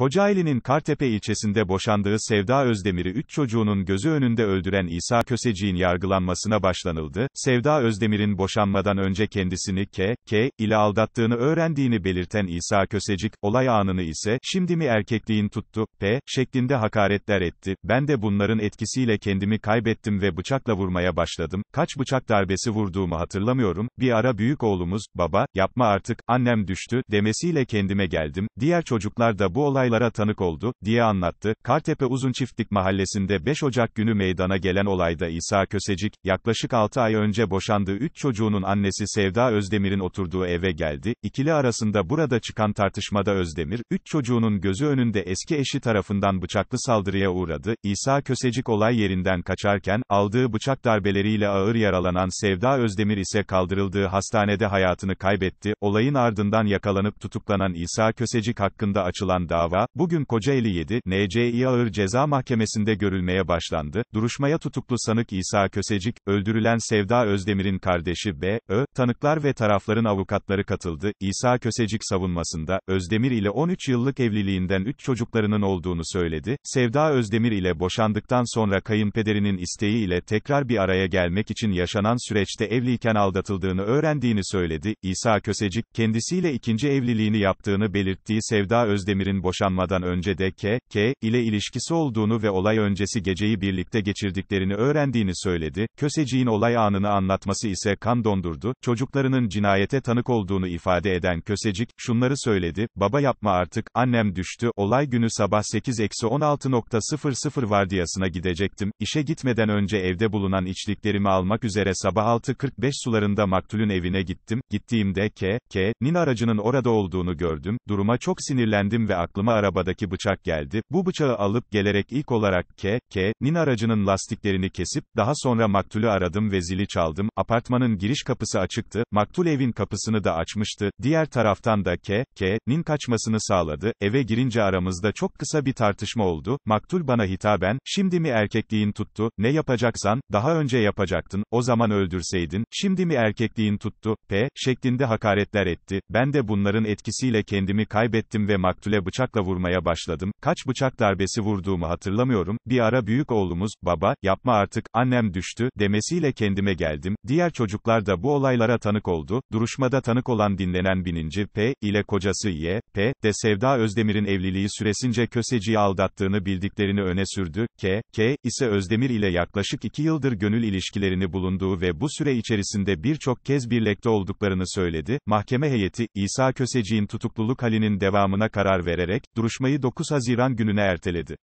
Kocaeli'nin Kartepe ilçesinde boşandığı Sevda Özdemir'i 3 çocuğunun gözü önünde öldüren İsa Köseci'nin yargılanmasına başlanıldı. Sevda Özdemir'in boşanmadan önce kendisini K, K ile aldattığını öğrendiğini belirten İsa Kösecik, olay anını ise, şimdi mi erkekliğin tuttu, P, şeklinde hakaretler etti. Ben de bunların etkisiyle kendimi kaybettim ve bıçakla vurmaya başladım. Kaç bıçak darbesi vurduğumu hatırlamıyorum. Bir ara büyük oğlumuz, baba, yapma artık, annem düştü, demesiyle kendime geldim. Diğer çocuklar da bu olay olaylara tanık oldu, diye anlattı. Kartepe Uzun Çiftlik Mahallesi'nde 5 Ocak günü meydana gelen olayda İsa Kösecik, yaklaşık 6 ay önce boşandığı 3 çocuğunun annesi Sevda Özdemir'in oturduğu eve geldi. İkili arasında burada çıkan tartışmada Özdemir, 3 çocuğunun gözü önünde eski eşi tarafından bıçaklı saldırıya uğradı. İsa Kösecik olay yerinden kaçarken, aldığı bıçak darbeleriyle ağır yaralanan Sevda Özdemir ise kaldırıldığı hastanede hayatını kaybetti. Olayın ardından yakalanıp tutuklanan İsa Kösecik hakkında açılan dava, Ceza, bugün Kocaeli 7, NCİ Ağır Ceza Mahkemesi'nde görülmeye başlandı. Duruşmaya tutuklu sanık İsa Kösecik, öldürülen Sevda Özdemir'in kardeşi B, Ö, tanıklar ve tarafların avukatları katıldı. İsa Kösecik savunmasında, Özdemir ile 13 yıllık evliliğinden 3 çocuklarının olduğunu söyledi. Sevda Özdemir ile boşandıktan sonra kayınpederinin isteği ile tekrar bir araya gelmek için yaşanan süreçte evliyken aldatıldığını öğrendiğini söyledi. İsa Kösecik, kendisiyle ikinci evliliğini yaptığını belirttiği Sevda Özdemir'in boşandığı boşanmadan önce de K, K ile ilişkisi olduğunu ve olay öncesi geceyi birlikte geçirdiklerini öğrendiğini söyledi. Köseciğin olay anını anlatması ise kan dondurdu. Çocuklarının cinayete tanık olduğunu ifade eden Kösecik şunları söyledi. Baba yapma artık. Annem düştü. Olay günü sabah 8-16.00 vardiyasına gidecektim. İşe gitmeden önce evde bulunan içliklerimi almak üzere sabah 6.45 sularında maktulün evine gittim. Gittiğimde K, K, Nin aracının orada olduğunu gördüm. Duruma çok sinirlendim ve aklıma aklıma arabadaki bıçak geldi, bu bıçağı alıp gelerek ilk olarak K, K, Nin aracının lastiklerini kesip, daha sonra maktulü aradım ve zili çaldım, apartmanın giriş kapısı açıktı, maktul evin kapısını da açmıştı, diğer taraftan da K, K, Nin kaçmasını sağladı, eve girince aramızda çok kısa bir tartışma oldu, maktul bana hitaben, şimdi mi erkekliğin tuttu, ne yapacaksan, daha önce yapacaktın, o zaman öldürseydin, şimdi mi erkekliğin tuttu, P, şeklinde hakaretler etti, ben de bunların etkisiyle kendimi kaybettim ve maktule bıçakla bıçakla vurmaya başladım, kaç bıçak darbesi vurduğumu hatırlamıyorum, bir ara büyük oğlumuz, baba, yapma artık, annem düştü, demesiyle kendime geldim, diğer çocuklar da bu olaylara tanık oldu, duruşmada tanık olan dinlenen bininci P, ile kocası Y, P, de Sevda Özdemir'in evliliği süresince Köseci'yi aldattığını bildiklerini öne sürdü, K, K, ise Özdemir ile yaklaşık iki yıldır gönül ilişkilerini bulunduğu ve bu süre içerisinde birçok kez birlikte olduklarını söyledi, mahkeme heyeti, İsa Köseci'nin tutukluluk halinin devamına karar vererek, duruşmayı 9 Haziran gününe erteledi.